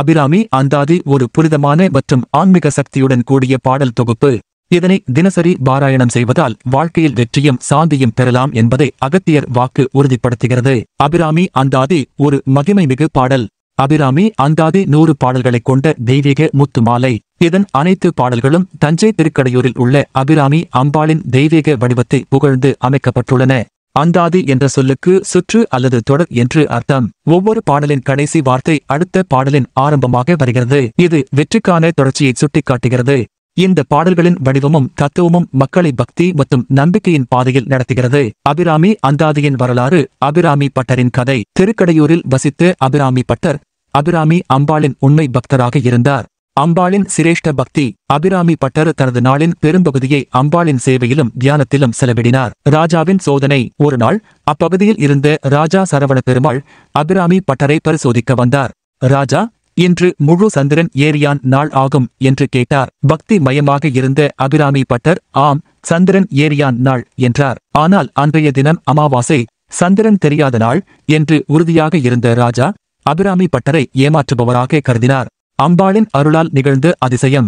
அபிராமி அந்தாதி ஒரு புரிதமான மற்றும் ஆன்மீக சக்தியுடன் கூடிய பாடல் தொகுப்பு இதனை தினசரி பாராயணம் செய்வதால் வாழ்க்கையில் வெற்றியும் சாந்தியும் பெறலாம் என்பதை அகத்தியர் வாக்கு உறுதிப்படுத்துகிறது அபிராமி அந்தாதி ஒரு மகிமை மிகு பாடல் அபிராமி அந்தாதி நூறு பாடல்களைக் கொண்ட தெய்வீக முத்து மாலை இதன் அனைத்து பாடல்களும் தஞ்சை திருக்கடையூரில் உள்ள அபிராமி அம்பாளின் தெய்வீக வடிவத்தை புகழ்ந்து அமைக்கப்பட்டுள்ளன அந்தாதி என்ற சொல்லுக்கு சுற்று அல்லது தொடர் என்று அர்த்தம் ஒவ்வொரு பாடலின் கடைசி வார்த்தை அடுத்த பாடலின் ஆரம்பமாக வருகிறது இது வெற்றிக்கான தொடர்ச்சியை சுட்டிக்காட்டுகிறது இந்த பாடல்களின் வடிவமும் தத்துவமும் மக்களை பக்தி மற்றும் நம்பிக்கையின் பாதையில் நடத்துகிறது அபிராமி அந்தாதியின் வரலாறு அபிராமி பட்டரின் கதை திருக்கடையூரில் வசித்த அபிராமி பட்டர் அபிராமி அம்பாளின் உண்மை பக்தராக இருந்தார் அம்பாளின் சிரேஷ்ட பக்தி அபிராமி பட்டர் தனது நாளின் பெரும்பகுதியை அம்பாளின் சேவையிலும் தியானத்திலும் செலவிடினார் ராஜாவின் சோதனை ஒரு நாள் அப்பகுதியில் இருந்த ராஜா சரவண பெருமாள் அபிராமி பட்டரை பரிசோதிக்க வந்தார் ராஜா இன்று முழு சந்திரன் ஏரியான் நாள் ஆகும் என்று கேட்டார் பக்தி மயமாக இருந்த அபிராமி பட்டர் ஆம் சந்திரன் ஏரியான் நாள் என்றார் ஆனால் அன்றைய தினம் அமாவாசை சந்திரன் தெரியாத நாள் என்று உறுதியாக இருந்த ராஜா அபிராமி பட்டரை ஏமாற்றுபவராக கருதினார் அம்பாளின் அருளால் நிகழ்ந்த அதிசயம்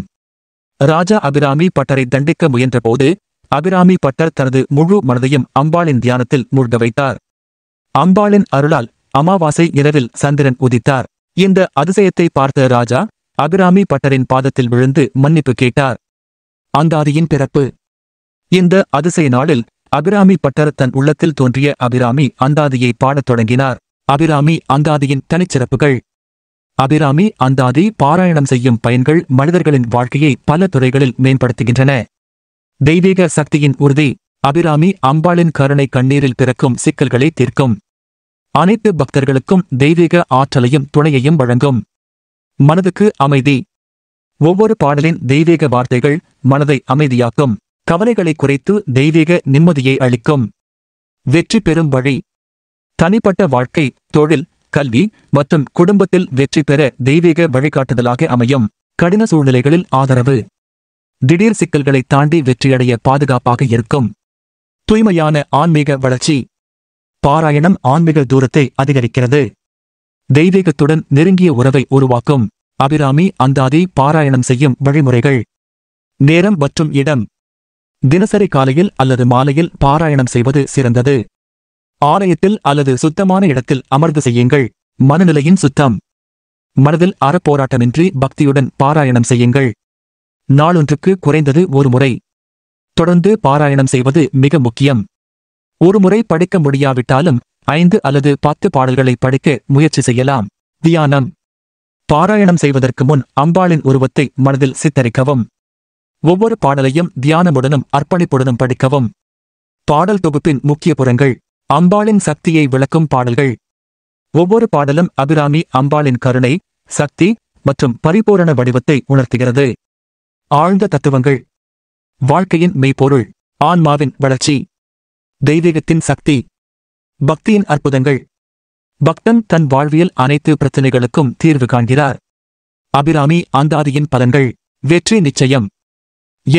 ராஜா அபிராமி பட்டரை தண்டிக்க முயன்றபோது அபிராமி பட்டர் தனது முழு மனதையும் அம்பாளின் தியானத்தில் மூழ்க வைத்தார் அம்பாளின் அருளால் அமாவாசை இரவில் சந்திரன் உதித்தார் இந்த அதிசயத்தை பார்த்த ராஜா அபிராமி பட்டரின் பாதத்தில் விழுந்து மன்னிப்பு கேட்டார் அந்தாதியின் பிறப்பு இந்த அதிசய நாளில் அபிராமி பட்டர் தன் உள்ளத்தில் தோன்றிய அபிராமி அந்தாதியை பாடத் தொடங்கினார் அபிராமி அந்தாதியின் தனிச்சிறப்புகள் அபிராமி அந்தாதி பாராயணம் செய்யும் பயன்கள் மனிதர்களின் வாழ்க்கையை பல துறைகளில் மேம்படுத்துகின்றன தெய்வீக சக்தியின் உறுதி அபிராமி அம்பாளின் கருணை கண்ணீரில் பிறக்கும் சிக்கல்களை தீர்க்கும் அனைத்து பக்தர்களுக்கும் தெய்வீக ஆற்றலையும் துணையையும் வழங்கும் மனதுக்கு அமைதி ஒவ்வொரு பாடலின் தெய்வீக வார்த்தைகள் மனதை அமைதியாக்கும் கவலைகளை குறைத்து தெய்வீக நிம்மதியை அளிக்கும் வெற்றி பெறும் வழி தனிப்பட்ட வாழ்க்கை தொழில் கல்வி மற்றும் குடும்பத்தில் வெற்றி பெற தெய்வீக வழிகாட்டுதலாக அமையும் கடின சூழ்நிலைகளில் ஆதரவு திடீர் சிக்கல்களை தாண்டி வெற்றியடைய பாதுகாப்பாக இருக்கும் தூய்மையான ஆன்மீக வளர்ச்சி பாராயணம் ஆன்மீக தூரத்தை அதிகரிக்கிறது தெய்வீகத்துடன் நெருங்கிய உறவை உருவாக்கும் அபிராமி அந்தாதி பாராயணம் செய்யும் வழிமுறைகள் நேரம் மற்றும் இடம் தினசரி காலையில் அல்லது மாலையில் பாராயணம் செய்வது சிறந்தது ஆலயத்தில் அல்லது சுத்தமான இடத்தில் அமர்ந்து செய்யுங்கள் மனநிலையின் சுத்தம் மனதில் அறப்போராட்டமின்றி பக்தியுடன் பாராயணம் செய்யுங்கள் நாளொன்றுக்கு குறைந்தது ஒரு முறை தொடர்ந்து பாராயணம் செய்வது மிக முக்கியம் ஒருமுறை படிக்க முடியாவிட்டாலும் ஐந்து அல்லது பத்து பாடல்களை படிக்க முயற்சி செய்யலாம் தியானம் பாராயணம் செய்வதற்கு முன் அம்பாளின் உருவத்தை மனதில் சித்தரிக்கவும் ஒவ்வொரு பாடலையும் தியானமுடனும் அர்ப்பணிப்புடனும் படிக்கவும் பாடல் தொகுப்பின் முக்கிய புறங்கள் அம்பாளின் சக்தியை விளக்கும் பாடல்கள் ஒவ்வொரு பாடலும் அபிராமி அம்பாளின் கருணை சக்தி மற்றும் பரிபூரண வடிவத்தை உணர்த்துகிறது ஆழ்ந்த தத்துவங்கள் வாழ்க்கையின் மெய்ப்பொருள் ஆன்மாவின் வளர்ச்சி தெய்வீகத்தின் சக்தி பக்தியின் அற்புதங்கள் பக்தன் தன் வாழ்வியல் அனைத்து பிரச்சனைகளுக்கும் தீர்வு காண்கிறார் அபிராமி அந்தாதியின் பலன்கள் வெற்றி நிச்சயம்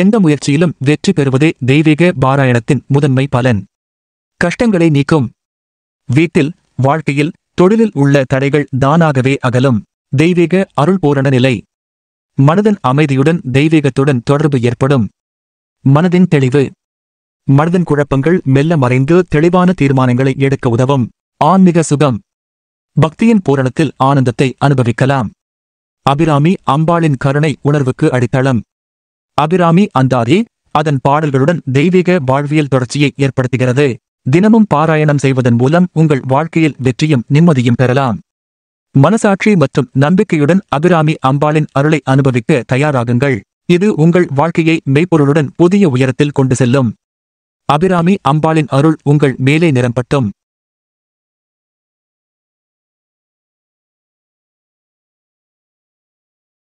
எந்த முயற்சியிலும் வெற்றி பெறுவதே தெய்வீக பாராயணத்தின் முதன்மை பலன் கஷ்டங்களை நீக்கும் வீட்டில் வாழ்க்கையில் தொழிலில் உள்ள தடைகள் தானாகவே அகலும் தெய்வீக அருள் பூரண நிலை மனதின் அமைதியுடன் தெய்வீகத்துடன் தொடர்பு ஏற்படும் மனதின் தெளிவு மனதின் குழப்பங்கள் மெல்ல மறைந்து தெளிவான தீர்மானங்களை எடுக்க உதவும் ஆன்மீக சுகம் பக்தியின் பூரணத்தில் ஆனந்தத்தை அனுபவிக்கலாம் அபிராமி அம்பாளின் கருணை உணர்வுக்கு அடித்தளம் அபிராமி அந்தாதி அதன் பாடல்களுடன் தெய்வீக வாழ்வியல் தொடர்ச்சியை ஏற்படுத்துகிறது தினமும் பாராயணம் செய்வதன் மூலம் உங்கள் வாழ்க்கையில் வெற்றியும் நிம்மதியும் பெறலாம் மனசாட்சி மற்றும் நம்பிக்கையுடன் அபிராமி அம்பாளின் அருளை அனுபவிக்க தயாராகுங்கள் இது உங்கள் வாழ்க்கையை மெய்ப்பொருளுடன் புதிய உயரத்தில் கொண்டு செல்லும் அபிராமி அம்பாளின் அருள் உங்கள் மேலே நிரம்பட்டும்